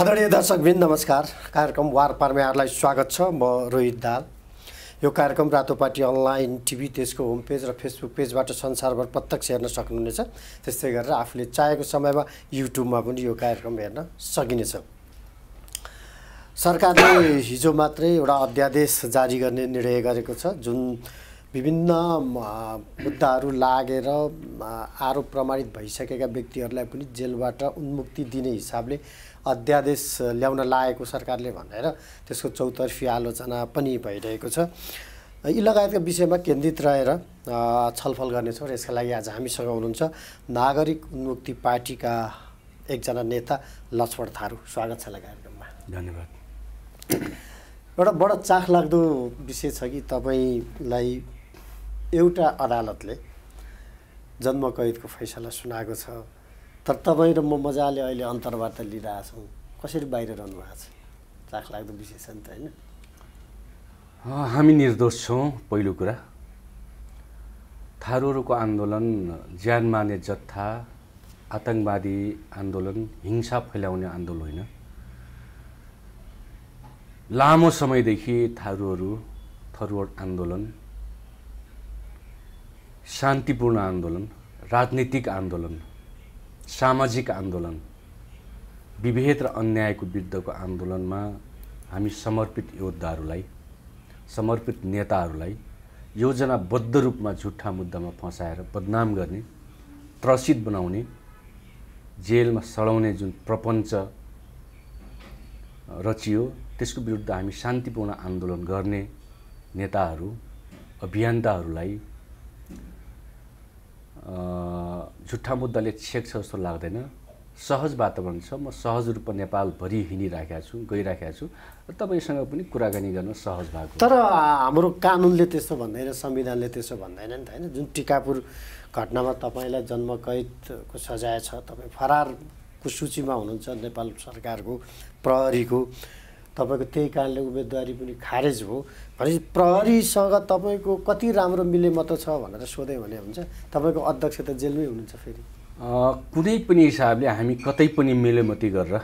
आदरणीय दर्शकबिन नमस्कार कार्यक्रम वार पार्मेहरूलाई स्वागत छ म रोहित दाल यो कार्यक्रम रातोपाटी अनलाइन टिभी त्यसको होम पेज र फेसबुक पेजबाट संसारभर प्रत्यक्ष हेर्न सक्नुहुनेछ त्यस्तै गरेर आफूले चाहेको समयमा युट्युबमा पनि यो कार्यक्रम हेर्न सकिनेछ सरकारले हिजो मात्रै एउटा अध्यादेश जारी गर्ने निर्णय गरेको छ जुन विभिन्न मुद्दाहरू लागेर आरोप प्रमाणित भइसकेका व्यक्तिहरूलाई पनि जेलबाट उन्मुक्ति दिने हिसाबले अध्यादेश ल्याउन लागेको सरकारले भनेर त्यसको चौतर्फी आलोचना पनि भइरहेको छ यी लगायतका विषयमा केन्द्रित रहेर छलफल गर्नेछौँ र यसका लागि आज हामीसँग हुनुहुन्छ नागरिक उन्मुक्ति पार्टीका एकजना नेता लक्ष्मण थारू स्वागत छ कार्यक्रममा धन्यवाद एउटा बडो चाखलाग्दो विषय छ कि तपाईँलाई एउटा अदालतले जन्म कैदको फैसला सुनाएको छ तर तपाईँ र म मजाले अहिले अन्तर्वार्ता लिइरहेछौँ कसरी बाहिर रहनु भएको छ चाख लाग्दो विषय छ नि त होइन हामी निर्दोष छौँ पहिलो कुरा थारूहरूको आन्दोलन ज्यान माने जत्था आतङ्कवादी आन्दोलन हिंसा फैलाउने आन्दोलन होइन लामो समयदेखि थारूहरू थरुवट आन्दोलन शान्तिपूर्ण आन्दोलन राजनीतिक आन्दोलन सामाजिक आन्दोलन विभेद र अन्यायको विरुद्धको आन्दोलनमा हामी समर्पित योद्धाहरूलाई समर्पित नेताहरूलाई योजनाबद्ध रूपमा झुट्ठा मुद्दामा फँसाएर बदनाम गर्ने त्रसित बनाउने जेलमा सडाउने जुन प्रपञ्च रचियो त्यसको विरुद्ध हामी शान्तिपूर्ण आन्दोलन गर्ने नेताहरू अभियन्ताहरूलाई झुट्ठा मुद्दाले छेक्छ जस्तो लाग्दैन सहज वातावरण छ म सहज रूपमा नेपालभरि हिँडिराखेका छु गइराखेका छु र तपाईँसँग पनि कुराकानी गर्न सहज भएको तर हाम्रो कानुनले त्यस्तो भन्दैन संविधानले त्यसो भन्दैन नि त होइन जुन टिकापुर घटनामा तपाईँलाई जन्मकैदको सजाय छ तपाईँ फरारको सूचीमा हुनुहुन्छ नेपाल सरकारको प्रहरीको तपाईँको त्यही कारणले उम्मेदवारी पनि खारेज हो भनेपछि प्रहरीसँग तपाईँको कति राम्रो मत छ भनेर सोध्यो भने हुन्छ तपाईँको अध्यक्ष त जेलमै हुनुहुन्छ फेरि कुनै पनि हिसाबले हामी कतै पनि मिलेमती गरेर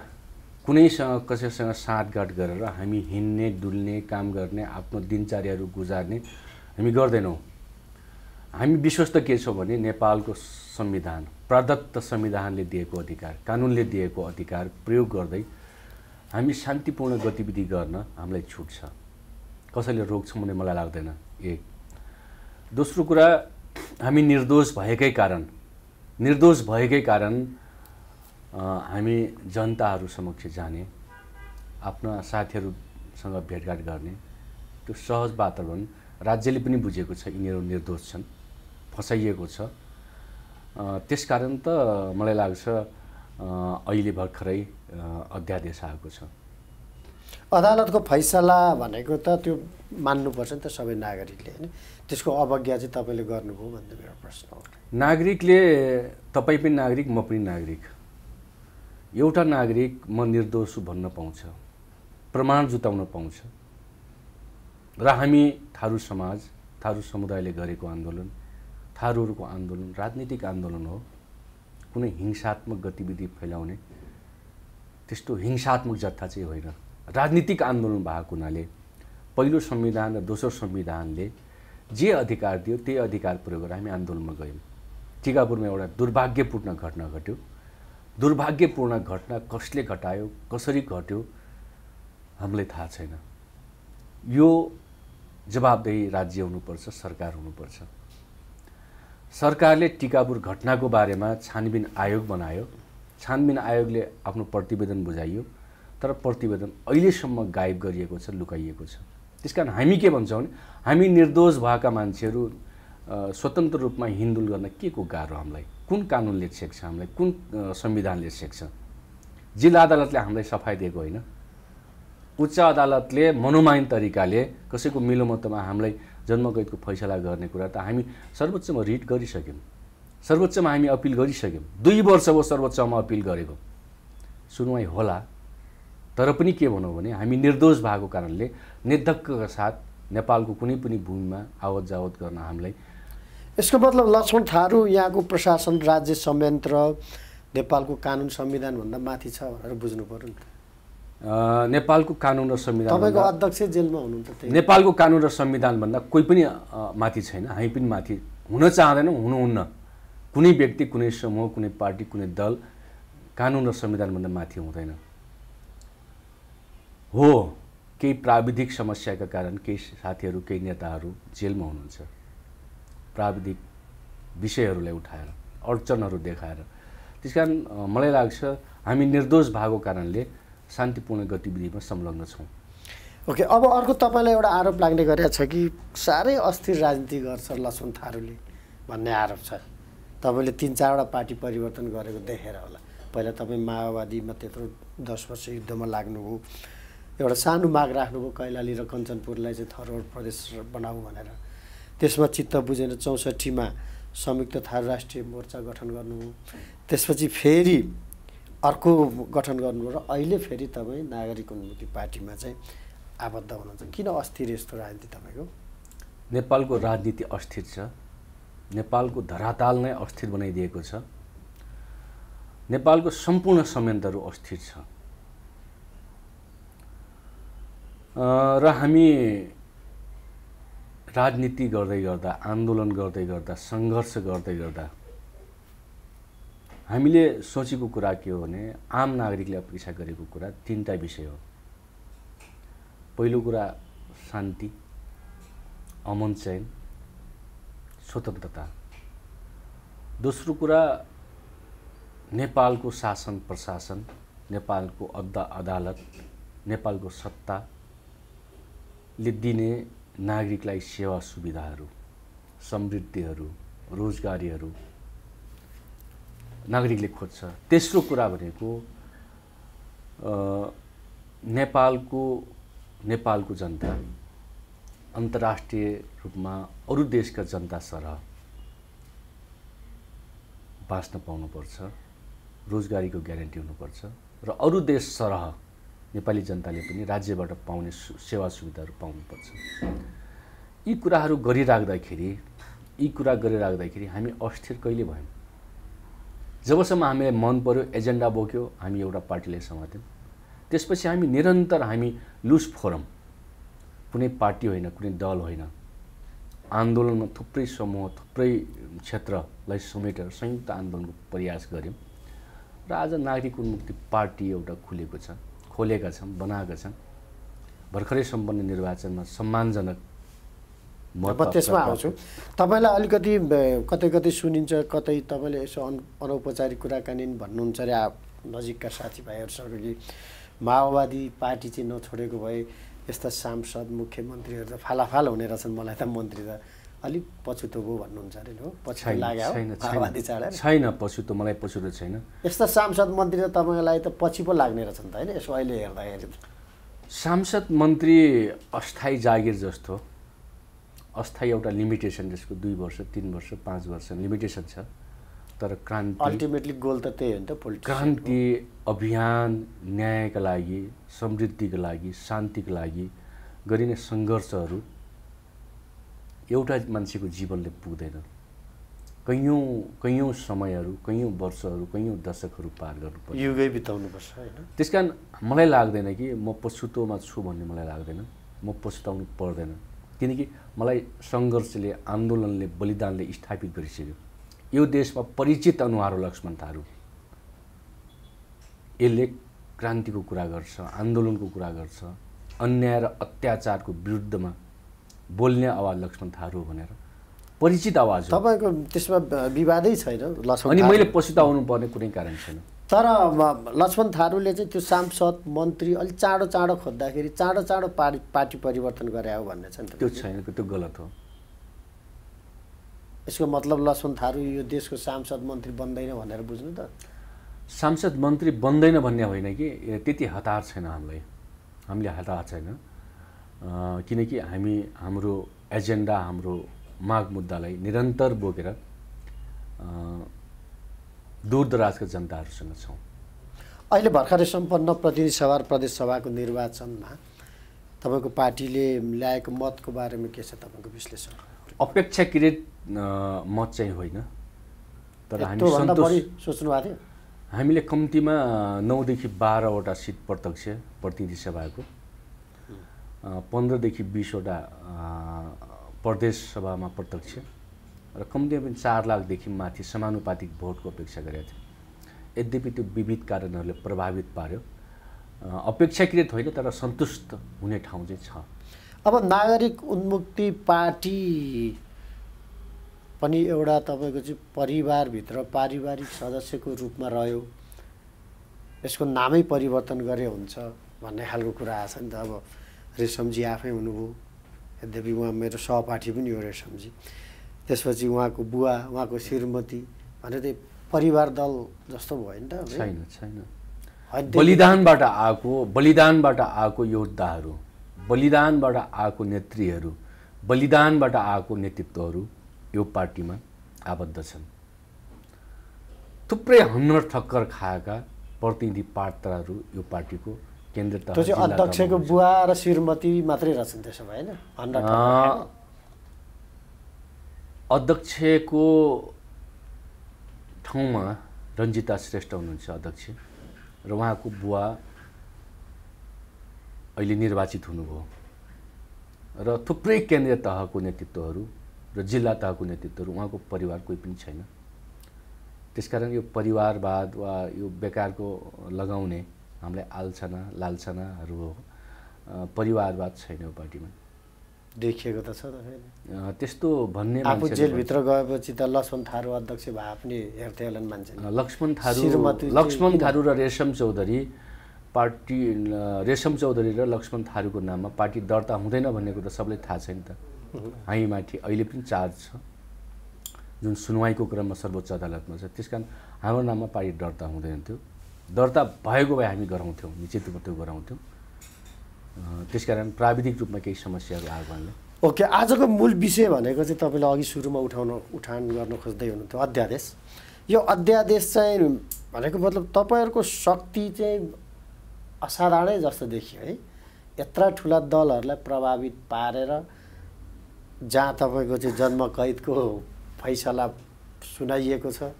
कुनैसँग कसैसँग साँठगाँठ गरेर हामी हिँड्ने डुल्ने काम गर्ने आफ्नो दिनचर्याहरू गुजार्ने हामी गर्दैनौँ हामी विश्वस्त के छौँ भने नेपालको संविधान प्रदत्त संविधानले दिएको अधिकार कानुनले दिएको अधिकार प्रयोग गर्दै हामी शान्तिपूर्ण गतिविधि गर्न हामीलाई छुट छ कसैले रोक्छौँ भन्ने मलाई लाग्दैन एक दोस्रो कुरा हामी निर्दोष भएकै कारण निर्दोष भएकै कारण हामी जनताहरू समक्ष जाने आफ्ना साथीहरूसँग भेटघाट गर्ने त्यो सहज वातावरण राज्यले पनि बुझेको छ यिनीहरू निर्दोष छन् फसाइएको छ त्यस कारण त मलाई लाग्छ अहिले भर्खरै अध्यादेश आएको छ अदालतको फैसला भनेको त त्यो मान्नुपर्छ नि त सबै नागरिकले होइन त्यसको अवज्ञा चाहिँ तपाईँले गर्नुभयो भन्ने मेरो प्रश्न हो नागरिकले तपाईँ पनि नागरिक म पनि नागरिक एउटा नागरिक म निर्दोष भन्न पाउँछ प्रमाण जुटाउन पाउँछ र हामी थारू समाज थारू समुदायले गरेको आन्दोलन थारूहरूको आन्दोलन राजनीतिक आन्दोलन हो कुनै हिंसात्मक गतिविधि फैलाउने त्यस्तो हिंसात्मक जत्था चाहिँ होइन राजनीतिक आन्दोलन भएको हुनाले पहिलो संविधान र दोस्रो संविधानले जे अधिकार दियो त्यही अधिकार प्रयोग गरेर हामी आन्दोलनमा गयौँ टिकापुरमा एउटा दुर्भाग्यपूर्ण घटना घट्यो दुर्भाग्यपूर्ण घटना कसले घटायो कसरी घट्यो हामीलाई थाहा छैन यो जवाबदेही राज्य हुनुपर्छ सरकार हुनुपर्छ सरकारले टिकापुर घटनाको बारेमा छानबिन आयोग बनायो छानबिन आयोगले आफ्नो प्रतिवेदन बुझाइयो तर प्रतिवेदन अहिलेसम्म गायब गरिएको छ लुकाइएको छ त्यस कारण हामी के भन्छौँ भने हामी निर्दोष भएका मान्छेहरू स्वतन्त्र रूपमा हिन्दुल गर्न के को गाह्रो हामीलाई कुन कानुनले छेक्छ हामीलाई कुन संविधानले छेक्छ जिल्ला अदालतले हामीलाई सफाइ दिएको होइन उच्च अदालतले मनोमायन तरिकाले कसैको मिलोमतोमा हामीलाई जन्मकैदको फैसला गर्ने कुरा त हामी सर्वोच्चमा रिट गरिसक्यौँ सर्वोच्चमा हामी अपिल गरिसक्यौँ दुई वर्ष भयो सर्वोच्चमा अपिल गरेको सुनवाई होला तर पनि के भनौँ भने हामी निर्दोष भएको कारणले निर्धक्कका साथ नेपालको कुनै पनि भूमिमा आवत जावत गर्न हामीलाई यसको मतलब लक्ष्मण थारू यहाँको प्रशासन राज्य संयन्त्र नेपालको कानुन संविधानभन्दा माथि छ भनेर बुझ्नु पऱ्यो नि नेपालको कानुन र संविधान तपाईँको अध्यक्ष जेलमा हुनुहुन्छ नेपालको कानुन र संविधानभन्दा कोही पनि माथि छैन हामी पनि माथि हुन चाहँदैनौँ हुनुहुन्न कुनै व्यक्ति कुनै समूह कुनै पार्टी कुनै दल कानुन र संविधानभन्दा माथि हुँदैन हो केही प्राविधिक समस्याका कारण केही साथीहरू केही नेताहरू जेलमा हुनुहुन्छ प्राविधिक विषयहरूलाई उठाएर अडचनहरू देखाएर त्यस कारण मलाई लाग्छ हामी निर्दोष भएको कारणले शान्तिपूर्ण गतिविधिमा संलग्न छौँ ओके अब अर्को तपाईँलाई एउटा आरोप लाग्ने गरेको छ कि साह्रै अस्थिर राजनीति गर्छ लक्ष्मण थारूले भन्ने आरोप छ तपाईँले तिन चारवटा पार्टी परिवर्तन गरेको देखेर होला पहिला तपाईँ माओवादीमा त्यत्रो दस वर्ष युद्धमा लाग्नुभयो एउटा सानो माग राख्नुभयो कैलाली र कञ्चनपुरलाई चाहिँ थरोड प्रदेश बनाऊ भनेर त्यसमा चित्त बुझेर चौसठीमा संयुक्त थारू राष्ट्रिय मोर्चा गठन गर्नु त्यसपछि फेरि अर्को गठन गर्नु र अहिले फेरि तपाईँ नागरिक उन्मुक्ति पार्टीमा चाहिँ आबद्ध हुनुहुन्छ किन अस्थिर यस्तो राजनीति तपाईँको नेपालको राजनीति अस्थिर छ नेपालको धराताल नै अस्थिर बनाइदिएको छ नेपालको सम्पूर्ण संयन्त्रहरू अस्थिर छ र हामी राजनीति गर्दै गर्दा आन्दोलन गर्दै गर्दा सङ्घर्ष गर्दै गर्दा हामीले सोचेको कुरा के हो भने आम नागरिकले अपेक्षा गरेको कुरा तिनवटा विषय हो पहिलो कुरा शान्ति अमन चयन स्वतन्त्रता दोस्रो कुरा नेपालको शासन प्रशासन नेपालको अद्दा अदालत नेपालको सत्ता ले दिने नागरिकलाई सेवा सुविधाहरू समृद्धिहरू रोजगारीहरू नागरिकले खोज्छ तेस्रो कुरा भनेको नेपालको नेपालको जनता अन्तर्राष्ट्रिय रूपमा अरू देशका जनता सरह बाँच्न पाउनुपर्छ रोजगारीको ग्यारेन्टी हुनुपर्छ र अरू देश सरह नेपाली जनताले पनि राज्यबाट पाउने सेवा सुविधाहरू पाउनुपर्छ यी कुराहरू गरिराख्दाखेरि यी कुरा गरिराख्दाखेरि हामी अस्थिर कहिले भयौँ जबसम्म हामीलाई मन पऱ्यो एजेन्डा बोक्यो हामी एउटा पार्टीले समात्यौँ त्यसपछि हामी निरन्तर हामी लुज फोरम कुनै पार्टी होइन कुनै दल होइन आन्दोलनमा थुप्रै समूह थुप्रै क्षेत्रलाई समेटेर संयुक्त आन्दोलनको प्रयास गऱ्यौँ र आज नागरिक उन्मुक्ति पार्टी एउटा खुलेको छ खोलेका छन् बनाएका छन् भर्खरै सम्पन्न निर्वाचनमा सम्मानजनक म त्यसमा आउँछु तपाईँलाई अलिकति कतै कतै सुनिन्छ कतै तपाईँले यसो अन अनौपचारिक कुराकानी भन्नुहुन्छ अरे नजिकका साथीभाइहरूसँग कि माओवादी पार्टी चाहिँ नछोडेको भए यस्ता सांसद मुख्यमन्त्रीहरू त फालाफाल हुने रहेछन् मलाई त मन्त्री त अलिक पछुतो भयो भन्नुहुन्छ अरे हो पछि लाग्यो छैन पछुतो मलाई पछुतो छैन यस्ता सांसद मन्त्री त तपाईँलाई त पछि पो लाग्ने रहेछ नि त होइन यसो अहिले हेर्दाखेरि सांसद मन्त्री अस्थायी जागिर जस्तो अस्थायी एउटा लिमिटेसन जसको दुई वर्ष तिन वर्ष पाँच वर्ष लिमिटेसन छ तर क्रान्ति अल्टिमेटली गोल त त्यही हो नि त पोलिटिक्स क्रान्ति अभियान न्यायका लागि समृद्धिको लागि शान्तिको लागि गरिने सङ्घर्षहरू एउटा मान्छेको जीवनले पुग्दैन कैयौँ कैयौँ समयहरू कैयौँ वर्षहरू कैयौँ दशकहरू पार गर्नुपर्छ युगै बिताउनुपर्छ होइन त्यस कारण मलाई लाग्दैन कि म पछुतोमा छु भन्ने मलाई लाग्दैन म पछुताउनु पर्दैन किनकि मलाई सङ्घर्षले आन्दोलनले बलिदानले स्थापित गरिसक्यो यो देशमा परिचित अनुहार हो लक्ष्मण थारू यसले क्रान्तिको कुरा गर्छ आन्दोलनको कुरा गर्छ अन्याय र अत्याचारको विरुद्धमा बोल्ने आवाज लक्ष्मण थारू भनेर परिचित आवाज तपाईँको त्यसमा विवादै छैन अनि मैले पछुताउनु पर्ने कुनै कारण छैन तर लक्ष्मण थारूले चाहिँ त्यो सांसद मन्त्री अलिक चाँडो चाँडो खोज्दाखेरि चाँडो चाँडो पार्टी पार्टी परिवर्तन गरे हो भन्ने छ नि त्यो छैन त्यो गलत हो यसको मतलब लक्ष्मण थारू यो देशको सांसद मन्त्री बन्दैन भनेर बुझ्नु त सांसद मन्त्री बन्दैन भन्ने होइन कि त्यति हतार छैन हामीलाई हामीले हतार छैन किनकि हामी हाम्रो एजेन्डा हाम्रो माग मुद्दालाई निरन्तर बोकेर दूरदराजका जनताहरूसँग छौँ अहिले भर्खरै सम्पन्न प्रतिनिधि सभा र सभाको निर्वाचनमा तपाईँको पार्टीले ल्याएको मतको बारेमा के छ तपाईँको विश्लेषण अपेक्षाकृत मत चाहिँ होइन तर हामी सोच्नु भएको थियो हामीले कम्तीमा नौदेखि बाह्रवटा सिट प्रत्यक्ष प्रतिनिधि सभाको पन्ध्रदेखि बिसवटा प्रदेश सभामा प्रत्यक्ष र कम्ती पनि चार लाखदेखि माथि समानुपातिक भोटको अपेक्षा गरेका थिए यद्यपि त्यो विविध कारणहरूले प्रभावित पार्यो अपेक्षाकृत होइन तर सन्तुष्ट हुने ठाउँ चाहिँ छ अब नागरिक उन्मुक्ति पार्टी पनि एउटा तपाईँको चाहिँ परिवारभित्र पारिवारिक सदस्यको रूपमा रह्यो यसको नामै परिवर्तन गरे हुन्छ भन्ने खालको कुरा आएको छ नि त अब रेशमजी आफै हुनुभयो यद्यपि उहाँ मेरो सहपाठी पनि हो रेशमजी त्यसपछि उहाँको बुवा उहाँको श्रीमती भने त्यही परिवार दल जस्तो भयो नि त छैन छैन बलिदानबाट आएको बलिदानबाट आएको योद्धाहरू बलिदानबाट आएको नेत्रीहरू बलिदानबाट आएको नेतृत्वहरू यो पार्टीमा आबद्ध छन् थुप्रै हन्नर ठक्कर खाएका प्रतिनिधि पात्रहरू यो पार्टीको केन्द्रित त्यो चाहिँ अध्यक्षको बुवा र श्रीमती मात्रै रहेछन् त्यसो भए होइन अध्यक्षको ठाउँमा रन्जिता श्रेष्ठ हुनुहुन्छ अध्यक्ष र उहाँको बुवा अहिले निर्वाचित हुनुभयो र थुप्रै केन्द्रीय तहको नेतृत्वहरू र जिल्ला तहको नेतृत्वहरू उहाँको परिवार कोही पनि छैन त्यसकारण यो परिवारवाद वा यो बेकारको लगाउने हामीलाई आल्छना लालछनाहरू हो परिवारवाद छैन पार्टीमा देखिएको त छ त्यस्तो भन्ने आफू जेलभित्र गएपछि त लक्ष्मण थारू अध्यक्ष भए पनि हेर्थे होला मान्छे लक्ष्मण थारू लक्ष्मण थारू र रेशम चौधरी पार्टी रेशम चौधरी र लक्ष्मण थारूको नाममा पार्टी दर्ता हुँदैन भन्ने कुरो सबलाई थाहा छ नि त माथि अहिले पनि चार्ज छ जुन सुनवाईको क्रममा सर्वोच्च अदालतमा छ त्यस कारण हाम्रो नाममा पार्टी दर्ता हुँदैन थियो दर्ता भएको भए हामी गराउँथ्यौँ रूपमा त्यो गराउँथ्यौँ त्यस कारण प्राविधिक रूपमा केही समस्याहरू भने ओके आजको मूल विषय भनेको चाहिँ तपाईँले अघि सुरुमा उठाउनु उठान गर्न खोज्दै हुनुहुन्थ्यो अध्यादेश यो अध्यादेश चाहिँ भनेको मतलब तपाईँहरूको शक्ति चाहिँ असाधारणै जस्तो देखियो है यत्र ठुला दलहरूलाई प्रभावित पारेर जहाँ तपाईँको चाहिँ जन्म कैदको फैसला सुनाइएको छ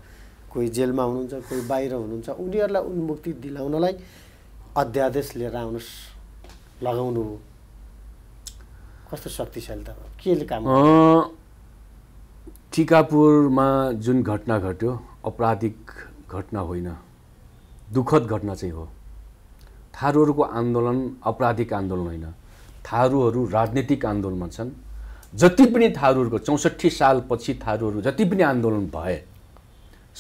कोही जेलमा हुनुहुन्छ कोही बाहिर हुनुहुन्छ उनीहरूलाई उन्मुक्ति दिलाउनलाई अध्यादेश लिएर आउनुहोस् लगाउनु हो कस्तो शक्तिशाली त केले काम टिकापुरमा जुन घटना घट्यो अपराधिक घटना होइन दुःखद घटना चाहिँ हो थारूहरूको आन्दोलन अपराधिक आन्दोलन होइन थारूहरू राजनीतिक आन्दोलनमा छन् जति पनि थारूहरूको चौसठी सालपछि थारूहरू जति पनि आन्दोलन भए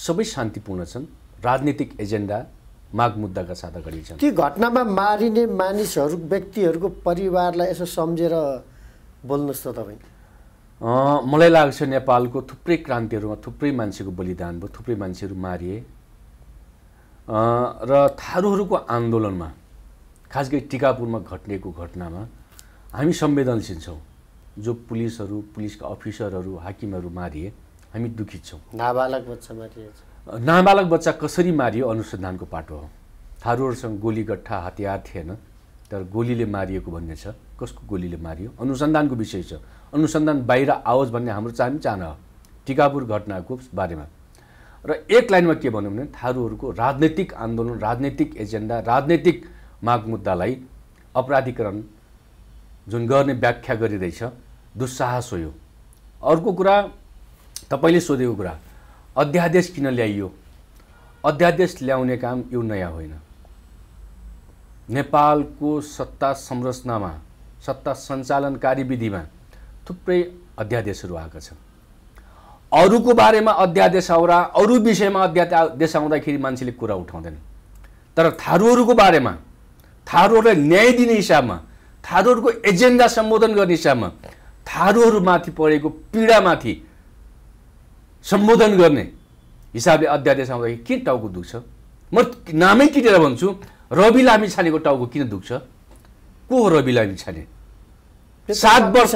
सबै शान्तिपूर्ण छन् राजनीतिक एजेन्डा माग मुद्दाका साथ अगाडि छन् ती घटनामा मारिने मानिसहरू व्यक्तिहरूको परिवारलाई यसो सम्झेर बोल्नुहोस् त तपाईँ मलाई लाग्छ नेपालको थुप्रै क्रान्तिहरूमा थुप्रै मान्छेको बलिदान भयो थुप्रै मान्छेहरू मारिए र थारूहरूको आन्दोलनमा खास गरी टिकापुरमा घट्नेको घटनामा हामी संवेदनशील छौँ जो पुलिसहरू पुलिसका अफिसरहरू हाकिमहरू मारिए हामी दुखित छौँ नाबालक बच्चा मारिएछ नाबालक बच्चा कसरी मारियो अनुसन्धानको पाटो हो थारूहरूसँग गोली गट्ठा हतियार थिएन तर गोलीले मारिएको भन्ने छ कसको गोलीले मारियो अनुसन्धानको विषय छ अनुसन्धान बाहिर आओस् भन्ने हाम्रो चाहिँ चाहना हो टिकापुर घटनाको बारेमा र एक लाइनमा के भनौँ भने थारूहरूको राजनैतिक आन्दोलन राजनैतिक एजेन्डा राजनैतिक माग मुद्दालाई अपराधीकरण जुन गर्ने व्याख्या गरिँदैछ दुस्साहस हो यो अर्को कुरा तपाईँले सोधेको कुरा अध्यादेश किन ल्याइयो अध्यादेश ल्याउने काम यो नयाँ होइन नेपालको सत्ता संरचनामा सत्ता सञ्चालन कार्यविधिमा थुप्रै अध्यादेशहरू आएका छन् अरूको बारेमा अध्यादेश आउँदा अरू विषयमा अध्यादेश आउँदाखेरि मान्छेले कुरा उठाउँदैन तर थारूहरूको बारेमा थारूहरूलाई न्याय दिने हिसाबमा थारूहरूको एजेन्डा सम्बोधन गर्ने हिसाबमा थारूहरूमाथि परेको पीडामाथि सम्बोधन गर्ने हिसाबले अध्यादेश आउँदाखेरि किन टाउको दुख्छ म नामै किटेर भन्छु रवि लामी छानेको टाउको किन दुख्छ को हो रवि लामी छाने सात वर्ष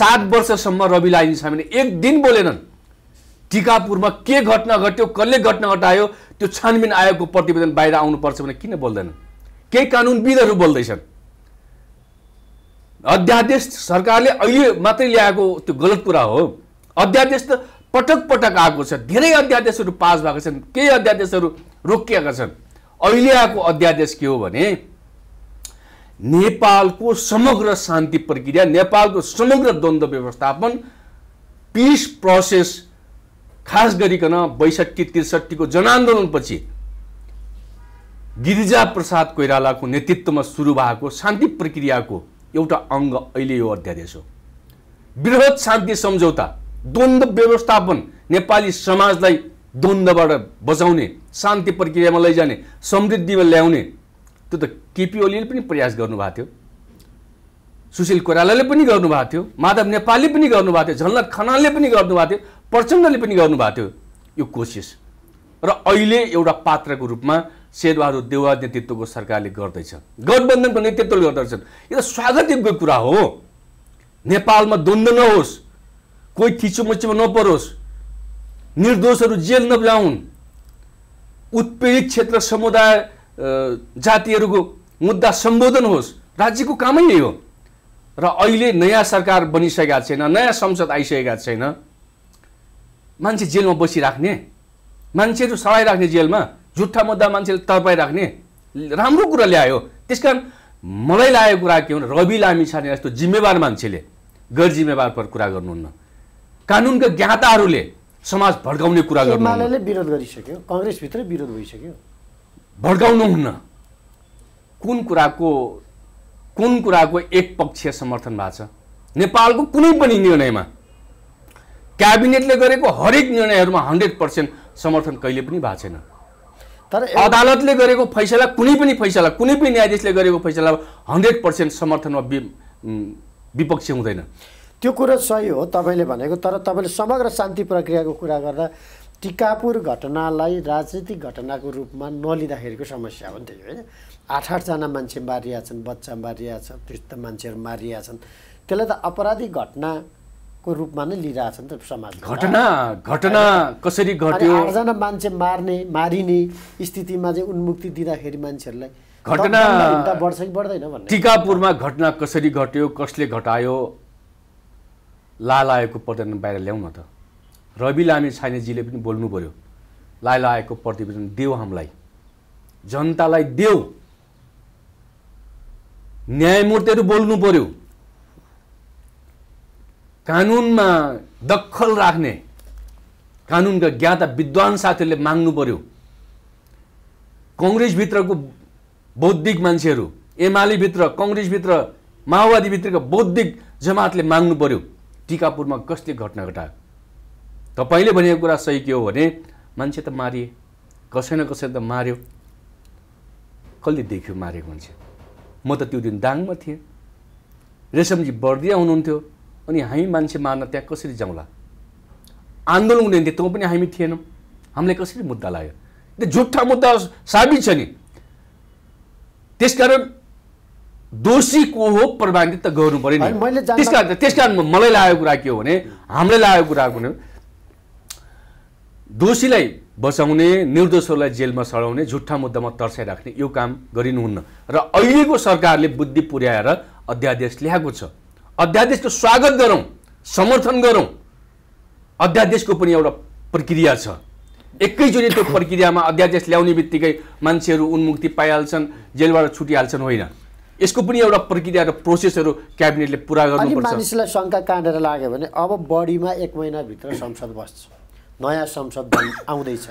सात वर्षसम्म रवि लामी छाने एक दिन बोलेनन् टिकापुरमा के घटना घट्यो कसले घटना घटायो त्यो छानबिन आयोगको प्रतिवेदन बाहिर आउनुपर्छ भने किन बोल्दैनन् केही कानुनविदहरू बोल्दैछन् अध्यादेश सरकारले अहिले मात्रै ल्याएको त्यो गलत कुरा हो अध्यादेश त पटक पटक आएको छ धेरै अध्यादेशहरू पास भएको छन् केही अध्यादेशहरू रोकिएका छन् अहिले आएको अध्यादेश के हो भने नेपालको समग्र शान्ति प्रक्रिया नेपालको समग्र द्वन्द्व व्यवस्थापन पिस प्रोसेस खास गरिकन बैसठी त्रिसठीको जनआन्दोलनपछि गिरिजा प्रसाद कोइरालाको नेतृत्वमा सुरु भएको शान्ति प्रक्रियाको एउटा अङ्ग अहिले यो अध्यादेश हो वृहत शान्ति सम्झौता द्वन्द्व व्यवस्थापन नेपाली समाजलाई द्वन्द्वबाट बचाउने शान्ति प्रक्रियामा लैजाने समृद्धिमा ल्याउने त्यो त केपी ओलीले पनि प्रयास गर्नुभएको थियो सुशील कोइरालाले पनि गर्नुभएको थियो माधव नेपालले पनि गर्नुभएको थियो झलनाथ खनालले पनि गर्नुभएको थियो प्रचण्डले पनि गर्नुभएको थियो यो कोसिस र अहिले एउटा पात्रको रूपमा शेरबहादुर देउवा नेतृत्वको सरकारले गर्दैछ गठबन्धनको नेतृत्वले रहेछन् यो त स्वागतयोग्य कुरा हो नेपालमा द्वन्द्व नहोस् कोही थिचोमचीमा नपरोस् निर्दोषहरू जेल नजाउन् उत्पीडित क्षेत्र समुदाय जातिहरूको मुद्दा सम्बोधन होस् राज्यको कामै नै हो र अहिले नयाँ सरकार बनिसकेका छैन नयाँ संसद आइसकेका छैन मान्छे जेलमा बसिराख्ने मान्छेहरू सडाइराख्ने जेलमा झुट्ठा मुद्दा मान्छेले तर्पाइराख्ने राम्रो कुरा ल्यायो त्यस कारण मलाई लागेको कुरा के हो रवि लामी छाने जस्तो जिम्मेवार मान्छेले गैर जिम्मेवार पर कुरा गर्नुहुन्न कानुनका ज्ञाताहरूले समाज भड्काउने कुरा गर्नु विरोध गरिसक्यो कङ्ग्रेसभित्र विरोध भइसक्यो भड्काउनुहुन्न कुन कुराको कुन कुराको एकपक्षीय समर्थन भएको छ नेपालको कुनै पनि निर्णयमा क्याबिनेटले गरेको हरेक निर्णयहरूमा हन्ड्रेड पर्सेन्ट समर्थन कहिले पनि भएको छैन तर अदालतले गरेको फैसला कुनै पनि फैसला कुनै पनि न्यायाधीशले गरेको फैसला हन्ड्रेड पर्सेन्ट समर्थनमा विपक्षी हुँदैन त्यो कुरो सही हो तपाईँले भनेको तर तपाईँले समग्र शान्ति प्रक्रियाको कुरा गर्दा टिकापुर घटनालाई राजनीतिक घटनाको रूपमा नलिँदाखेरिको समस्या हो नि त होइन आठ आठजना मान्छे मारिया छन् बच्चा मारिया छ त्यस्तो मान्छेहरू मारिया छन् त्यसलाई त अपराधिक घटनाको रूपमा नै लिइरहेछन् त समाज घटना घटना कसरी घट्यो आठजना मान्छे मार्ने मारिने स्थितिमा चाहिँ उन्मुक्ति दिँदाखेरि मान्छेहरूलाई घटना बढ्छ कि बढ्दैन टिकापुरमा घटना कसरी घट्यो कसले घटायो लालायको प्रतिवेदन बाहिर ल्याउन त रवि लामी छानेजीले पनि बोल्नु पऱ्यो लाल लालायको प्रतिवेदन देऊ हामीलाई जनतालाई देऊ न्यायमूर्तिहरू बोल्नु पऱ्यो कानुनमा दखल राख्ने कानुनका ज्ञाता विद्वान साथीहरूले माग्नु पऱ्यो कङ्ग्रेसभित्रको बौद्धिक मान्छेहरू एमालेभित्र कङ्ग्रेसभित्र माओवादीभित्रका बौद्धिक जमातले माग्नु पऱ्यो टिकापुरमा कसले घटना घटायो तपाईँले भनेको कुरा सही के हो भने मान्छे त मारिए कसै न कसै त मार्यो कसले देख्यो मारेको मान्छे म त त्यो दिन दाङमा थिएँ रेशमजी बर्दिया हुनुहुन्थ्यो अनि हामी मान्छे मार्न त्यहाँ कसरी जाउँला आन्दोलन हुँदैन थियो तँ पनि हामी थिएनौँ हामीलाई कसरी मुद्दा लाग्यो त्यो झुट्ठा मुद्दा साबित छ नि त्यसकारण दोषी को हो प्रमाणित त गर्नु पऱ्यो नि त्यस कारण त्यस कारण मलाई लागेको कुरा के हो भने हामीलाई लागेको कुरा भने दोषीलाई बचाउने निर्दोषहरूलाई जेलमा सडाउने झुट्ठा मुद्दामा तर्साइराख्ने यो काम गरिनुहुन्न र अहिलेको सरकारले बुद्धि पुर्याएर अध्यादेश ल्याएको छ अध्यादेशको स्वागत गरौँ समर्थन गरौँ अध्यादेशको पनि एउटा प्रक्रिया छ एकैचोटि त्यो प्रक्रियामा अध्यादेश ल्याउने बित्तिकै मान्छेहरू उन्मुक्ति पाइहाल्छन् जेलबाट छुटिहाल्छन् होइन यसको पनि एउटा प्रक्रिया र प्रोसेसहरू क्याबिनेटले पुरा गर्नुपर्छ मानिसलाई शङ्का काँडेर लाग्यो भने अब बढीमा एक महिनाभित्र संसद बस्छ नयाँ संसद आउँदैछ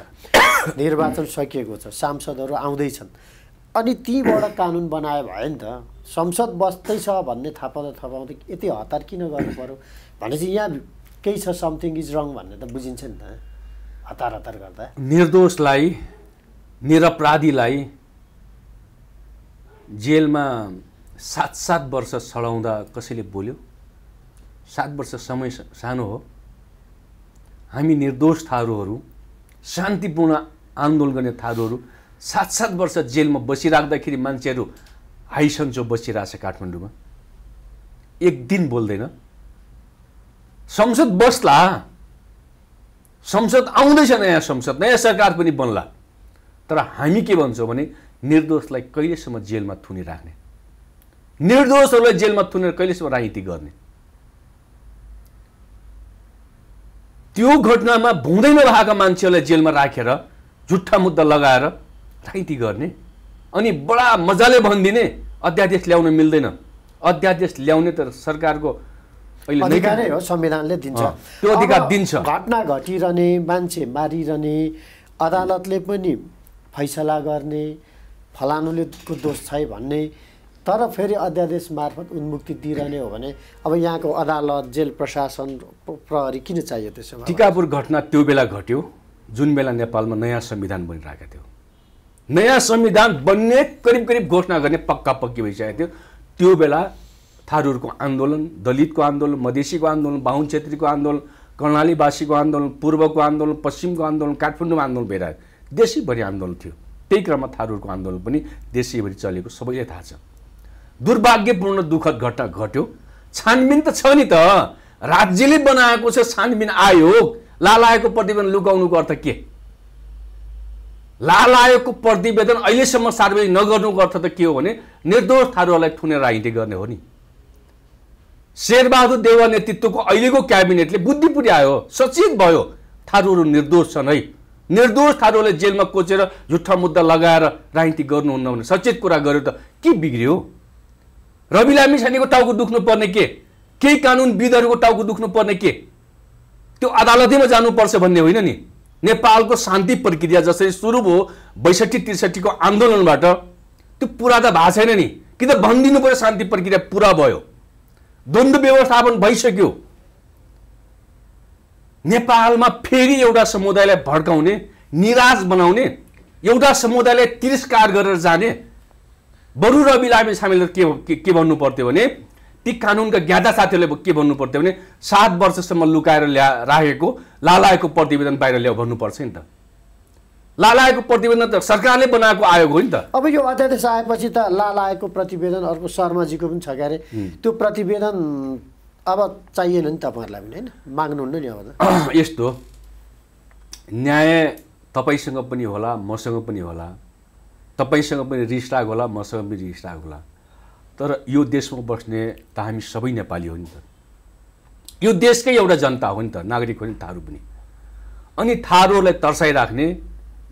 निर्वाचन सकिएको छ सांसदहरू आउँदैछन् अनि तीबाट कानुन बनाए भयो नि त संसद बस्दैछ भन्ने थाहा पाउँदा थाहा पाउँदै यति हतार किन गर्नु पऱ्यो भनेपछि यहाँ केही छ समथिङ इज रङ भन्ने त बुझिन्छ नि त हतार हतार गर्दा निर्दोषलाई निरपराधीलाई जेलमा सात सात वर्ष सडाउँदा कसैले बोल्यो सात वर्ष समय सानो हो हामी निर्दोष थारूहरू शान्तिपूर्ण आन्दोलन गर्ने थारूहरू सात सात वर्ष जेलमा बसिराख्दाखेरि मान्छेहरू हाइसन्चो बसिरहेछ काठमाडौँमा एक दिन बोल्दैन संसद बस्ला संसद आउँदैछ नयाँ संसद नयाँ सरकार पनि बन्ला तर हामी के भन्छौँ भने निर्दोषलाई कहिलेसम्म जेलमा राख्ने निर्दोषहरूलाई जेलमा थुनेर कहिलेसम्म राजनीति गर्ने त्यो घटनामा भुँदै नभएका मान्छेहरूलाई जेलमा राखेर झुट्ठा मुद्दा लगाएर राजनीति गर्ने अनि बडा मजाले भनिदिने अध्यादेश ल्याउन मिल्दैन अध्यादेश ल्याउने त सरकारको अधिकारै हो संविधानले दिन्छ त्यो अधिकार दिन्छ घटना घटिरहने मान्छे मारिरहने अदालतले पनि फैसला गर्ने फलानुलेको दोष छै भन्ने तर फेरि अध्यादेश मार्फत उन्मुक्ति दिइरहने हो भने अब यहाँको अदालत जेल प्रशासन प्रहरी किन चाहियो त्यसो टिकापुर घटना त्यो बेला घट्यो जुन बेला नेपालमा नयाँ संविधान बनिरहेको थियो नयाँ संविधान बन्ने करिब करिब घोषणा गर्ने पक्का पक्की भइसकेको थियो त्यो बेला थारूहरूको आन्दोलन दलितको आन्दोलन मधेसीको आन्दोलन बाहुन छेत्रीको आन्दोलन कर्णालीवासीको आन्दोलन पूर्वको आन्दोलन पश्चिमको आन्दोलन काठमाडौँमा आन्दोलन भइरहेको देशैभरि आन्दोलन थियो त्यही क्रममा थारूहरूको आन्दोलन पनि देशैभरि चलेको सबैले थाहा छ दुर्भाग्यपूर्ण दुःखद घटना घट्यो छानबिन त छ नि त राज्यले बनाएको छ छानबिन आयोग लालायोगको प्रतिवेदन लुकाउनुको अर्थ के लालायोगको प्रतिवेदन अहिलेसम्म सार्वजनिक नगर्नुको अर्थ त के हो भने निर्दोष थारूहरूलाई ठुनेर राजनीति गर्ने हो नि शेरबहादुर देव नेतृत्वको अहिलेको क्याबिनेटले बुद्धि पुर्यायो सचेत भयो थारूहरू निर्दोष छन् है निर्दोष थारूलाई जेलमा कोचेर झुट्ठा मुद्दा लगाएर राजनीति गर्नुहुन्न भने सचेत कुरा गर्यो त के बिग्रियो रवि लामी छानेको टाउको दुख्नुपर्ने के केही कानुनविदहरूको टाउको दुख्नु पर्ने के त्यो अदालतैमा जानुपर्छ भन्ने होइन नि नेपालको शान्ति प्रक्रिया जसरी सुरु भयो बैसठी त्रिसठीको आन्दोलनबाट त्यो पुरा त भएको छैन नि कि त भनिदिनु पऱ्यो शान्ति प्रक्रिया पुरा भयो द्वन्द्व व्यवस्थापन भइसक्यो नेपालमा फेरि एउटा समुदायलाई भड्काउने निराश बनाउने एउटा समुदायलाई तिरस्कार गरेर जाने बरु रवि लामी सामेल के के भन्नु पर्थ्यो भने ती कानुनका ज्ञाता साथीहरूले के भन्नु पर्थ्यो भने सात वर्षसम्म लुकाएर ल्या राखेको लालाएको प्रतिवेदन बाहिर ल्याऊ भन्नुपर्छ नि त लालाएको प्रतिवेदन त सरकारले बनाएको आयोग हो नि त अब यो अध्यादेश आएपछि त लालाएको प्रतिवेदन अर्को शर्माजीको पनि छ क्यारे त्यो प्रतिवेदन अब चाहिएन नि तपाईँहरूलाई पनि होइन माग्नुहुन्न नि अब त यस्तो न्याय तपाईँसँग पनि होला मसँग पनि होला तपाईँसँग पनि रिस लाग होला मसँग पनि रिस लाग होला तर यो देशमा बस्ने त हामी सबै नेपाली हो नि त यो देशकै एउटा जनता हो नि त नागरिक हो नि थारू पनि अनि थारूहरूलाई तर्साइराख्ने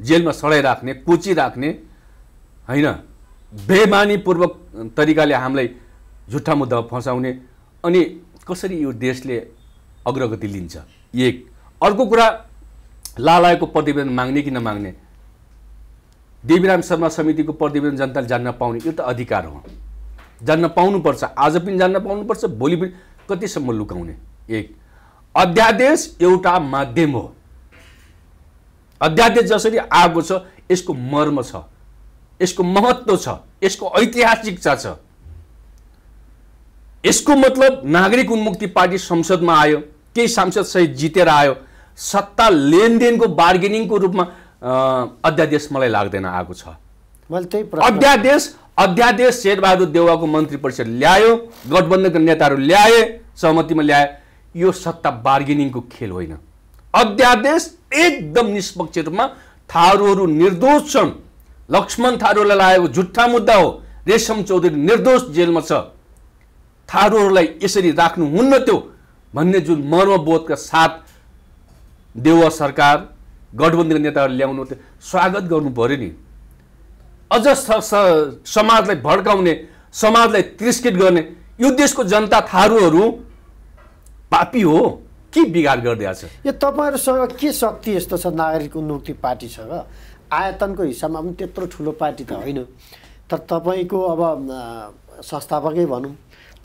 जेलमा सडाइराख्ने कुचिराख्ने होइन बेमानीपूर्वक तरिकाले हामीलाई झुट्टा मुद्दामा फसाउने अनि कसरी यो देशले अग्रगति लिन्छ एक अर्को कुरा लालयको प्रतिवेदन माग्ने कि नमाग्ने देवीराम शर्मा समितिको प्रतिवेदन जनताले जान्न पाउने यो त अधिकार हो जान्न पाउनुपर्छ आज पनि जान्न पाउनुपर्छ भोलि पनि कतिसम्म लुकाउने एक अध्यादेश एउटा माध्यम हो अध्यादेश जसरी आएको छ यसको मर्म छ यसको महत्त्व छ यसको ऐतिहासिकता छ यसको मतलब नागरिक उन्मुक्ति पार्टी संसदमा आयो केही सांसद सहित जितेर आयो सत्ता लेनदेनको बार्गेनिङको रूपमा अध्यादेश मलाई लाग्दैन आएको छ अध्यादेश अध्यादेश शेरबहादुर देउवाको मन्त्री परिषद ल्यायो गठबन्धनका नेताहरू ल्याए सहमतिमा ल्याए यो सत्ता बार्गेनिङको खेल होइन अध्यादेश एकदम निष्पक्ष रूपमा थारूहरू निर्दोष छन् लक्ष्मण थारूलाई लागेको झुट्ठा मुद्दा हो रेशम चौधरी निर्दोष जेलमा छ थारूहरूलाई यसरी राख्नुहुन्न त्यो भन्ने जुन मर्मबोधका साथ देव सरकार गठबन्धनका नेताहरू ल्याउनु त्यो स्वागत गर्नु पऱ्यो नि अझ समाजलाई भड्काउने समाजलाई तिरस्कृत गर्ने यो देशको जनता थारूहरू पापी हो के बिगार गरिदिएछ यो तपाईँहरूसँग के शक्ति यस्तो छ नागरिक उन्मुक्ति पार्टीसँग आयतनको हिसाबमा पनि त्यत्रो ठुलो पार्टी त होइन तर तपाईँको अब संस्थापकै भनौँ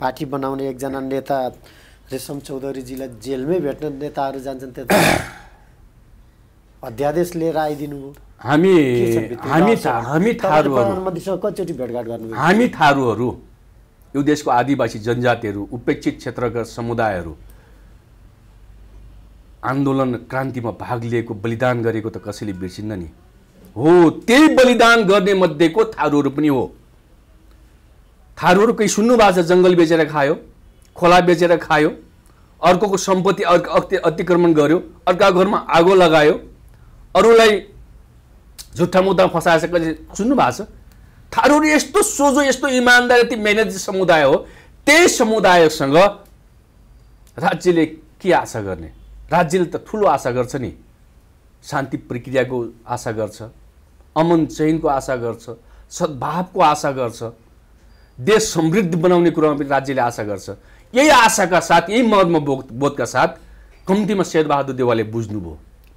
पार्टी बनाउने एकजना नेता रेशम चौधरीजीलाई जेलमै भेट्न नेताहरू जान्छन् त्यता अध्यादेश लिएर आइदिनु हामी हामी हामी कतिचोटि भेटघाट गर्नु हामी थारूहरू यो देशको आदिवासी जनजातिहरू उपेक्षित क्षेत्रका समुदायहरू आन्दोलन क्रान्तिमा भाग लिएको बलिदान गरेको त कसैले बिर्सिन्न नि हो त्यही बलिदान गर्ने मध्येको थारूहरू पनि हो थारूहरू सुन्नु सुन्नुभएको छ जङ्गल बेचेर खायो खोला बेचेर खायो अर्कोको सम्पत्ति अर्को अति अतिक्रमण गर्यो अर्का घरमा आगो लगायो अरूलाई झुट्ठा मुद्दा फसाएछ कहिले सुन्नु भएको छ थारूहरू यस्तो सोझो यस्तो इमान्दार यति मेहनत समुदाय हो त्यही समुदायसँग राज्यले के आशा गर्ने राज्यले त ठुलो आशा गर्छ नि शान्ति प्रक्रियाको आशा गर्छ अमन चयनको आशा गर्छ सद्भावको आशा गर्छ देश समृद्ध बनाउने कुरामा पनि राज्यले आशा गर्छ यही आशाका साथ यही महत्त्व बोध बोधका साथ कम्तीमा शेरबहादुर देवालले बुझ्नुभयो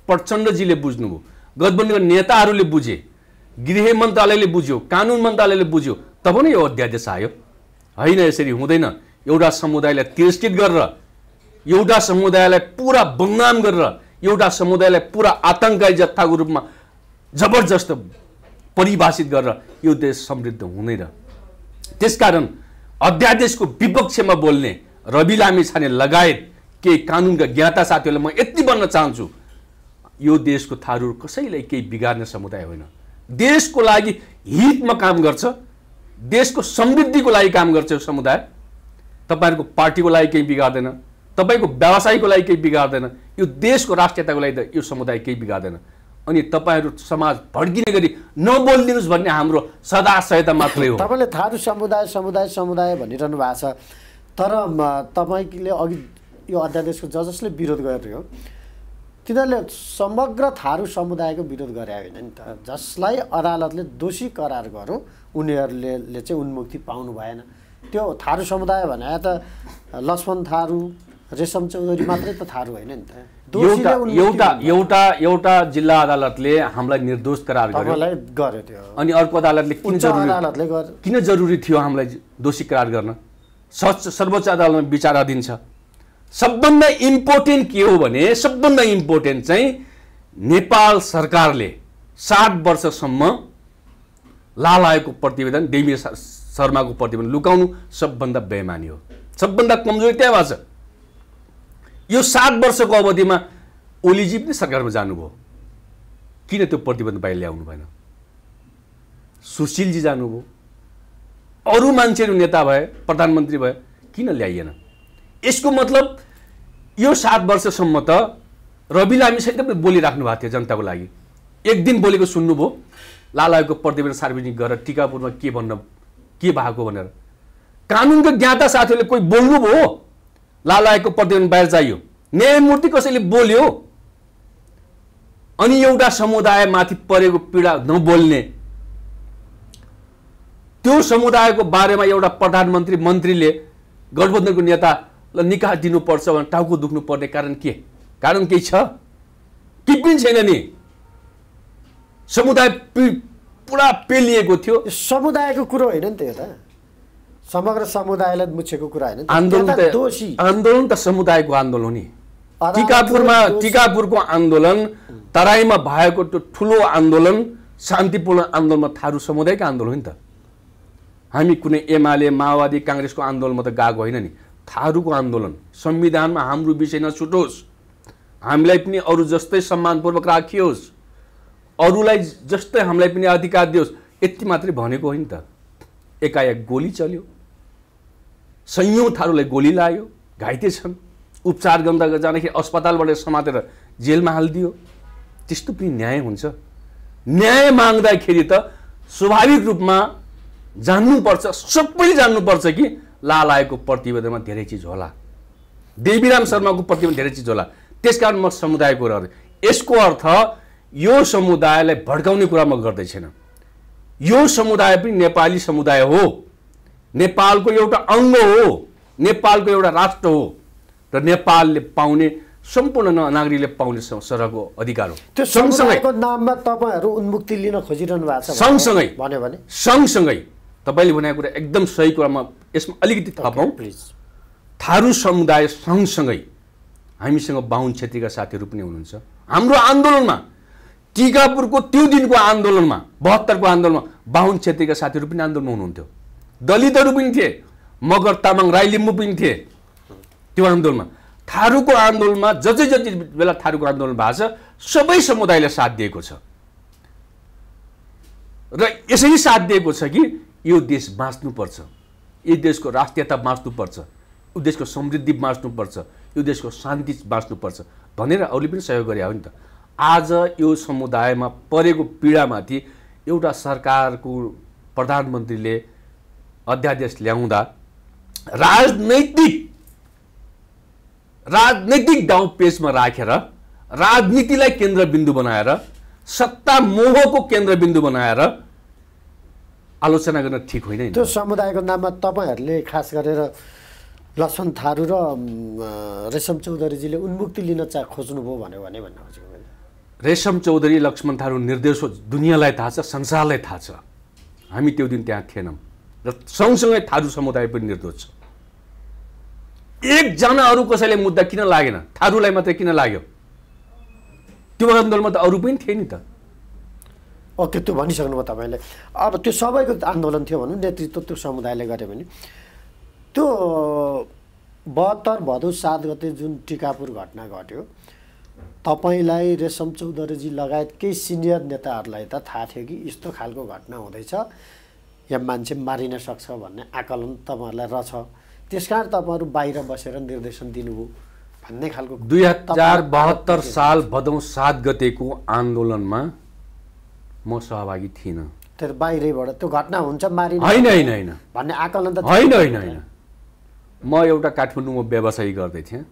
प्रचण्डजीले बुझ्नुभयो गठबन्धनका नेताहरूले बुझे गृह मन्त्रालयले बुझ्यो कानुन मन्त्रालयले बुझ्यो तब नै यो अध्यादेश आयो होइन यसरी हुँदैन एउटा समुदायलाई तिरस्कृत गरेर एउटा समुदायलाई पुरा बङ्गाम गरेर एउटा समुदायलाई पुरा आतङ्कारी जत्थाको रूपमा जबरजस्त परिभाषित गरेर यो देश समृद्ध हुँदैन त्यसकारण अध्यादेशको विपक्षमा बोल्ने रवि लामी छाने लगायत केही कानुनका ज्ञाता साथीहरूलाई म यति भन्न चाहन्छु यो देशको थारू कसैलाई केही बिगार्ने समुदाय होइन देशको लागि हितमा काम गर्छ देशको समृद्धिको लागि काम गर्छ यो समुदाय तपाईँहरूको पार्टीको लागि केही बिगार्दैन तपाईँको व्यवसायको लागि केही बिगार्दैन यो देशको राष्ट्रियताको लागि त यो समुदाय केही बिगार्दैन अनि तपाईँहरू समाज भड्किने गरी नबोलिदिनुहोस् भन्ने हाम्रो सदा सहायता मात्रै हो तपाईँले थारू समुदाय समुदाय समुदाय भनिरहनु भएको छ तर तपाईँले अघि यो अध्यादेशको ज जसले विरोध गर्यो तिनीहरूले समग्र थारू समुदायको विरोध गरे होइन नि त जसलाई अदालतले दोषी करार गरौँ उनीहरूले चाहिँ उन्मुक्ति पाउनु भएन त्यो थारू समुदाय भने त लक्ष्मण थारू रेशम चौधरी मात्रै त थारू होइन नि त एउटा एउटा एउटा एउटा जिल्ला अदालतले हामीलाई निर्दोष करार गर्यो अनि अर्को अदालतले किन जरुरी किन जरुरी थियो हामीलाई दोषी करार गर्न सच सर्वोच्च अदालतमा विचाराधीन छ सबभन्दा इम्पोर्टेन्ट के हो भने सबभन्दा इम्पोर्टेन्ट चाहिँ नेपाल सरकारले सात वर्षसम्म लालाएको प्रतिवेदन डेमी शर्माको प्रतिवेदन लुकाउनु सबभन्दा बेमानी हो सबभन्दा कमजोरी त्यहाँ भएको छ यो सात वर्षको अवधिमा ओलीजी पनि सरकारमा जानुभयो किन त्यो प्रतिबन्ध बाहिर ल्याउनु भएन सुशीलजी जानुभयो अरू मान्छेहरू नेता भए प्रधानमन्त्री भए किन ल्याइएन यसको मतलब यो सात वर्षसम्म त रवि हामी पनि बोलिराख्नु भएको थियो जनताको लागि एक दिन बोलेको सुन्नुभयो लालाको प्रतिवेदन सार्वजनिक गरेर टिकापुरमा के भन्न के भएको भनेर कानुनको ज्ञाता साथीहरूले कोही बोल्नुभयो लालायकको प्रतिवेदन बाहिर चाहियो न्यायमूर्ति कसैले बोल्यो अनि एउटा समुदायमाथि परेको पीडा नबोल्ने त्यो समुदायको बारेमा एउटा प्रधानमन्त्री मन्त्रीले गठबन्धनको नेतालाई निकास दिनुपर्छ भने टाउको दुख्नु पर्ने कारण के कारण केही छ केही पनि छैन नि समुदाय पुरा पेलिएको थियो समुदायको कुरो होइन नि त यता समग्र समुदायलाई मुछेको कुरा होइन आन्दोलन दोषी आन्दोलन त समुदायको आन्दोलन नि टिकापुरमा टिकापुरको आन्दोलन तराईमा भएको त्यो ठुलो आन्दोलन शान्तिपूर्ण आन्दोलनमा थारू समुदायको आन्दोलन हो नि त हामी कुनै एमाले माओवादी काङ्ग्रेसको आन्दोलनमा त गएको होइन नि थारूको आन्दोलन संविधानमा हाम्रो विषय नछुटोस् हामीलाई पनि अरू जस्तै सम्मानपूर्वक राखियोस् अरूलाई जस्तै हामीलाई पनि अधिकार दियोस् यति मात्रै भनेको हो नि त एकाएक गोली चल्यो थारूलाई गोली लायो घाइते छन् उपचार गर्दा जाँदाखेरि अस्पतालबाट समातेर जेलमा हालिदियो त्यस्तो पनि न्याय हुन्छ न्याय माग्दाखेरि त स्वाभाविक रूपमा जान्नुपर्छ सबैले जान्नुपर्छ कि लालायको प्रतिवेदनमा धेरै चिज होला देवीराम शर्माको प्रतिवेदन धेरै चिज होला त्यसकारण म समुदायको कुरा यसको अर्थ यो समुदायलाई भड्काउने कुरा म गर्दै छैन यो समुदाय पनि नेपाली समुदाय हो नेपालको एउटा अङ्ग हो नेपालको एउटा राष्ट्र हो र नेपालले पाउने सम्पूर्ण नागरिकले पाउने सरको अधिकार हो त्यो सँगसँगै नाममा तपाईँहरू उन्मुक्ति लिन खोजिरहनु भएको छ सँगसँगै भन्यो भने सँगसँगै तपाईँले भनेको कुरा एकदम सही कुरामा यसमा अलिकति थपाउँ प्लिज थारू समुदाय सँगसँगै हामीसँग बाहुन क्षेत्रीका साथीहरू पनि हुनुहुन्छ हाम्रो आन्दोलनमा टिकापुरको त्यो दिनको आन्दोलनमा बहत्तरको आन्दोलनमा बाहुन क्षेत्रीका साथीहरू पनि आन्दोलनमा हुनुहुन्थ्यो दलितहरू पनि थिए मगर तामाङ राई लिम्बू पनि थिए त्यो आन्दोलनमा थारूको आन्दोलनमा जति जति बेला थारूको आन्दोलन भएको छ सबै समुदायलाई साथ दिएको छ र यसरी साथ दिएको छ कि यो देश बाँच्नुपर्छ यो देशको राष्ट्रियता बाँच्नुपर्छ यो देशको समृद्धि बाँच्नुपर्छ यो देशको शान्ति बाँच्नुपर्छ भनेर अरूले पनि सहयोग गरे हो नि त आज यो समुदायमा परेको पीडामाथि एउटा सरकारको प्रधानमन्त्रीले अध्यादेश ल्याउँदा राजनैतिक राजनैतिक दाउ पेजमा राखेर रा, राजनीतिलाई केन्द्रबिन्दु बनाएर सत्ता मोहको केन्द्रबिन्दु बनाएर आलोचना गर्न ठिक होइन त्यो समुदायको नाममा तपाईँहरूले खास गरेर लक्ष्मण थारू र रेशम चौधरीजीले उन्मुक्ति लिन चा खोज्नुभयो भन्यो भने भन्न खोजेको रेशम चौधरी लक्ष्मण थारू निर्देश दुनियाँलाई थाहा छ संसारलाई थाहा छ हामी त्यो दिन त्यहाँ थिएनौँ र सँगसँगै थारू समुदाय पनि निर्दोष छ एकजना अरू कसैले मुद्दा किन लागेन थारूलाई मात्रै किन लाग्यो त्यो आन्दोलनमा त अरू पनि थिए नि त ओके त्यो भनिसक्नुभयो तपाईँले अब त्यो सबैको आन्दोलन थियो भनौँ नेतृत्व त्यो समुदायले गर्यो भने त्यो बहत्तर भदौ सात गते जुन टिकापुर घटना घट्यो तपाईँलाई रेशम चौधरीजी लगायत केही सिनियर नेताहरूलाई त थाहा थियो कि यस्तो खालको घटना हुँदैछ या मान्छे मारिन सक्छ भन्ने आकलन तपाईँहरूलाई रहेछ त्यस कारण तपाईँहरू बाहिर बसेर निर्देशन दिनुभयो भन्ने खालको दुई हजार बहत्तर साल भदौ सात गतेको आन्दोलनमा म सहभागी थिइनँ तर बाहिरैबाट त्यो घटना हुन्छ मारिन होइन होइन होइन भन्ने आकलन त होइन होइन होइन म एउटा काठमाडौँमा व्यवसायी गर्दै थिएँ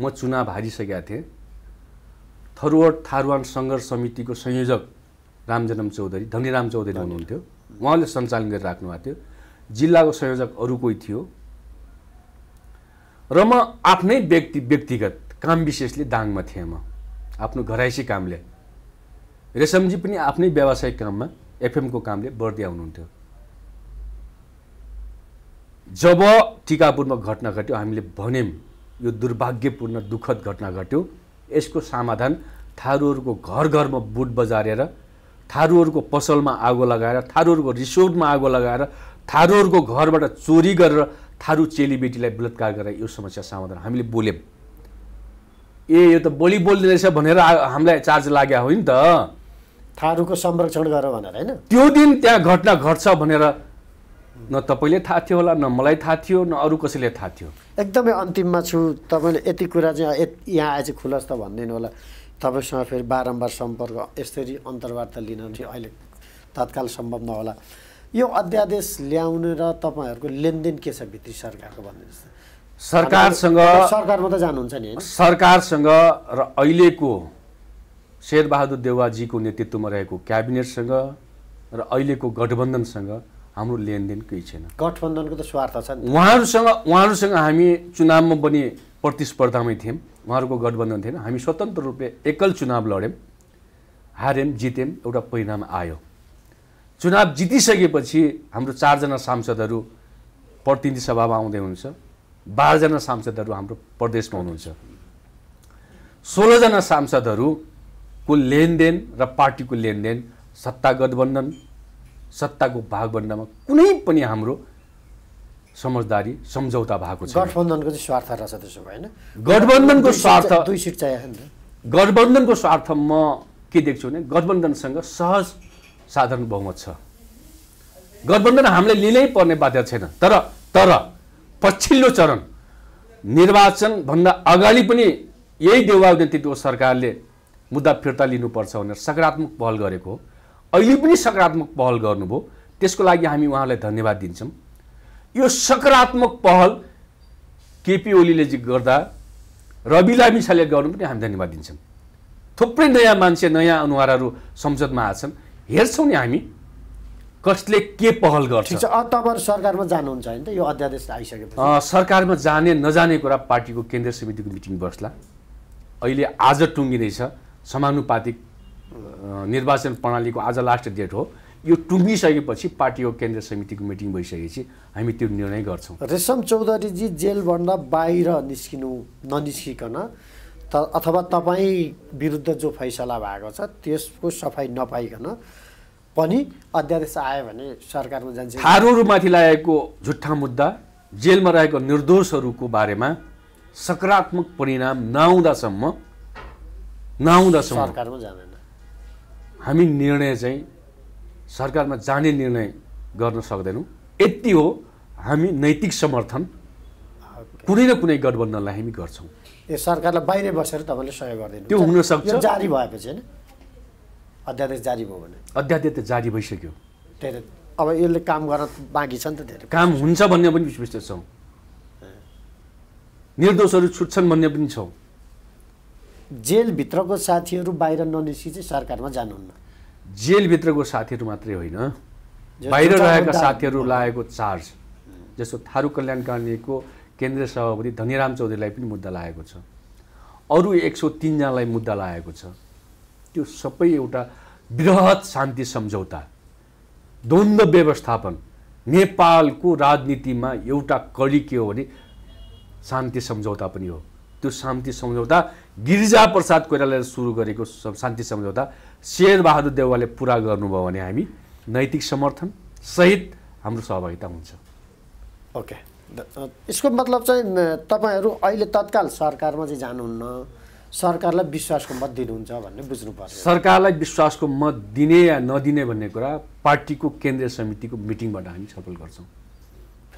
म चुनाव हारिसकेका थिएँ थरुवट थारुवान सङ्घर्ष समितिको संयोजक रामजनम चौधरी धनीराम चौधरी हुनुहुन्थ्यो उहाँले सञ्चालन गरेर राख्नुभएको थियो जिल्लाको संयोजक अरू कोही थियो र म आफ्नै व्यक्ति व्यक्तिगत काम विशेषले दाङमा थिएँ म आफ्नो घराइसी कामले रेशमजी पनि आफ्नै व्यावसायिक काममा एफएमको कामले बढ्दै आउनुहुन्थ्यो जब टिकापुरमा घटना घट्यो हामीले भन्यौँ यो दुर्भाग्यपूर्ण दुःखद घटना घट्यो यसको समाधान थारूहरूको घर घरमा बुट बजारेर थारूहरूको पसलमा आगो लगाएर थारूहरूको रिसोर्टमा आगो लगाएर थारूहरूको घरबाट चोरी गरेर थारू चेलीबेटीलाई बलात्कार गरेर यो समस्या समाधान हामीले बोल्यौँ ए यो त बोली बोल्दै रहेछ भनेर हामीलाई चार्ज लाग्यो हो नि त थारूको संरक्षण गर भनेर होइन त्यो दिन त्यहाँ घटना घट्छ भनेर न तपाईँले थाहा थियो होला न मलाई थाहा थियो न अरू कसैले थाहा थियो एकदमै अन्तिममा छु तपाईँले यति कुरा चाहिँ यहाँ खुलस् त भनिदिनु होला तपाईँसँग फेरि बारम्बार सम्पर्क यसरी अन्तर्वार्ता लिन चाहिँ अहिले तत्काल सम्भव नहोला यो अध्यादेश ल्याउने र तपाईँहरूको लेनदेन के छ भित्री सरकारको भनिदिनुहोस् सरकारसँग सरकारमा त जानुहुन्छ नि सरकारसँग र अहिलेको शेरबहादुर देवाजीको नेतृत्वमा रहेको क्याबिनेटसँग र अहिलेको गठबन्धनसँग हाम्रो लेनदेन केही छैन गठबन्धनको त स्वार्थ छ उहाँहरूसँग उहाँहरूसँग हामी चुनावमा पनि प्रतिस्पर्धामै थियौँ उहाँहरूको गठबन्धन थिएन हामी स्वतन्त्र रूपले एकल चुनाव लड्यौँ हार्यौँ जित्यौँ एउटा परिणाम आयो चुनाव जितिसकेपछि हाम्रो चारजना सांसदहरू प्रतिनिधि सभामा आउँदै हुनुहुन्छ बाह्रजना सांसदहरू हाम्रो प्रदेशमा हुनुहुन्छ सोह्रजना सांसदहरूको लेनदेन र पार्टीको लेनदेन सत्ता गठबन्धन सत्ताको भाग भागभन्दामा कुनै पनि हाम्रो समझदारी सम्झौता भएको छ गठबन्धनको चाहिँ स्वार्थ रहेछ त्यसो भएन गठबन्धनको स्वार्थ दुई सिट चाहिएको गठबन्धनको स्वार्थ म के देख्छु भने गठबन्धनसँग सहज साधारण बहुमत छ गठबन्धन हामीले लिनै पर्ने बाध्य छैन तर तर पछिल्लो चरण निर्वाचनभन्दा अगाडि पनि यही देउवा नेतृत्व सरकारले मुद्दा फिर्ता लिनुपर्छ भनेर सकारात्मक पहल गरेको हो अहिले पनि सकारात्मक पहल गर्नुभयो त्यसको लागि हामी उहाँलाई धन्यवाद दिन्छौँ यो सकारात्मक पहल केपी ओलीले गर्दा रवि लामिसाले गर्नु पनि हामी धन्यवाद दिन्छौँ थुप्रै नयाँ मान्छे नयाँ अनुहारहरू संसदमा आएछन् हेर्छौँ नि हामी कसले के पहल गर्छ तपाईँहरू सरकारमा जानुहुन्छ होइन त यो अध्यादेश आइसकेपछि सरकारमा जाने नजाने कुरा पार्टीको केन्द्रीय समितिको मिटिङ बस्ला अहिले आज टुङ्गिँदैछ समानुपातिक निर्वाचन प्रणालीको आज लास्ट डेट हो यो टुङ्गिसकेपछि पार्टीको केन्द्रीय समितिको मिटिङ भइसकेपछि हामी त्यो निर्णय गर्छौँ रेशम चौधरीजी जेलभन्दा बाहिर निस्किनु ननिस्किकन त अथवा तपाईँ विरुद्ध जो फैसला भएको छ त्यसको सफाई नपाइकन पनि अध्यादेश आयो भने सरकारमा जान्छ थारूहरूमाथि लागेको झुट्ठा मुद्दा जेलमा रहेको निर्दोषहरूको बारेमा सकारात्मक परिणाम नआउँदासम्म नआउँदासम्म सरकारमा जाँदैन हामी निर्णय चाहिँ सरकारमा जाने निर्णय गर्न सक्दैनौँ यति हो हामी नैतिक समर्थन कुनै न कुनै गठबन्धनलाई हामी गर्छौँ ए सरकारलाई बाहिर बसेर तपाईँले सहयोग गर्दैन त्यो हुन हुनसक्छ जारी भएपछि होइन अध्यादेश जारी भयो भने अध्यादेश त जारी भइसक्यो त्यही अब यसले काम गर्न बाँकी छ नि त धेरै काम हुन्छ भन्ने पनि विश्वस्त छौँ निर्दोषहरू छुट्छन् भन्ने पनि छौँ जेलभित्रको साथीहरू बाहिर ननिस्कि चाहिँ सरकारमा जानुहुन्न जेलभित्रको साथीहरू मात्रै होइन बाहिर रहेका साथीहरू लागेको चार्ज जस्तो थारू कल्याण कार्यालयको केन्द्रीय सभापति धनीराम चौधरीलाई पनि मुद्दा लागेको छ अरू एक सौ तिनजनालाई मुद्दा लागेको छ त्यो सबै एउटा वृहत शान्ति सम्झौता द्वन्द्व व्यवस्थापन नेपालको राजनीतिमा एउटा कडी के हो भने शान्ति सम्झौता पनि हो त्यो शान्ति सम्झौता गिरिजा प्रसाद कोइरालाले सुरु गरेको शान्ति सम्झौता शेरबहादुर देवालले पुरा गर्नुभयो भने हामी नैतिक समर्थन सहित हाम्रो सहभागिता हुन्छ ओके यसको मतलब चाहिँ तपाईँहरू अहिले तत्काल सरकारमा चाहिँ जानुहुन्न सरकारलाई विश्वासको मत दिनुहुन्छ भन्ने बुझ्नु पर्छ सरकारलाई विश्वासको मत दिने या नदिने भन्ने कुरा पार्टीको केन्द्रीय समितिको मिटिङबाट हामी छलफल गर्छौँ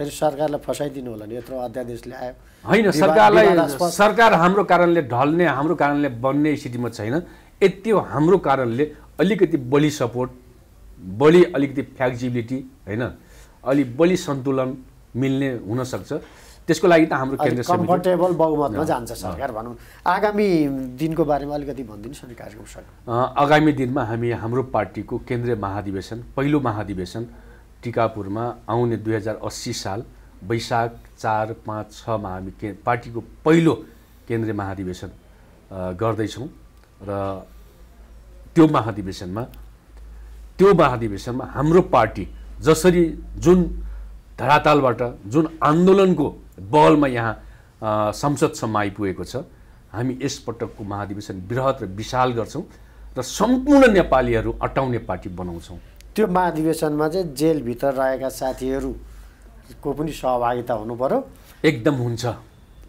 फेरि सरकारलाई फसाइदिनु होला नि यत्रो अध्यादेश ल्यायो होइन सरकारलाई सरकार हाम्रो कारणले ढल्ने हाम्रो कारणले बन्ने स्थितिमा छैन यति हाम्रो कारणले अलिकति बढी सपोर्ट बढी अलिकति फ्लेक्सिबिलिटी होइन अलि बढी सन्तुलन मिल्ने हुनसक्छ त्यसको लागि त हाम्रो केन्द्र कम्फर्टेबल बहुमतमा जान्छ सरकार भनौँ आगामी दिनको बारेमा अलिकति भनिदिनुहोस् न कार्यक्रम सर आगामी दिनमा हामी हाम्रो पार्टीको केन्द्रीय महाधिवेशन पहिलो महाधिवेशन टिकापुरमा आउने दुई हजार अस्सी साल वैशाख चार पाँच छमा हामी के पार्टीको पहिलो केन्द्रीय महाधिवेशन गर्दैछौँ र त्यो महाधिवेशनमा त्यो महाधिवेशनमा हाम्रो पार्टी जसरी जुन धरातालबाट जुन आन्दोलनको बलमा यहाँ संसदसम्म आइपुगेको छ हामी यसपटकको महाधिवेशन बृहत र विशाल गर्छौँ र सम्पूर्ण नेपालीहरू अटाउने पार्टी बनाउँछौँ त्यो महाधिवेशनमा चाहिँ जेलभित्र रहेका साथीहरूको पनि सहभागिता हुनु पऱ्यो एकदम हुन्छ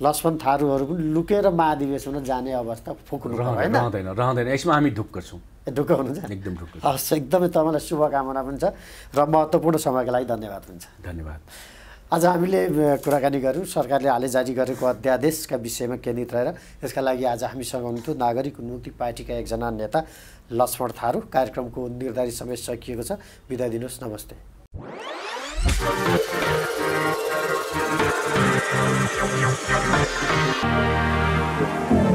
लक्ष्मण थारूहरू पनि लुकेर महाधिवेशनमा जाने अवस्था फुक्नु रहँदैन रहँदैन यसमा हामी ढुक्क छौँ ढुक्क हुनुहुन्छ एकदम ढुक्क हस् एकदमै तपाईँलाई शुभकामना पनि छ र महत्त्वपूर्ण समयको लागि धन्यवाद हुन्छ धन्यवाद आज हामीले कुराकानी गऱ्यौँ सरकारले हालै जारी गरेको अध्यादेशका विषयमा केन्द्रित रहेर यसका लागि आज हामीसँग हुनुहुन्थ्यो नागरिक उन्मुक्ति पार्टीका एकजना नेता लक्ष्मण थारू कार्यक्रमको निर्धारित समय सकिएको छ बिदा दिनुहोस् नमस्ते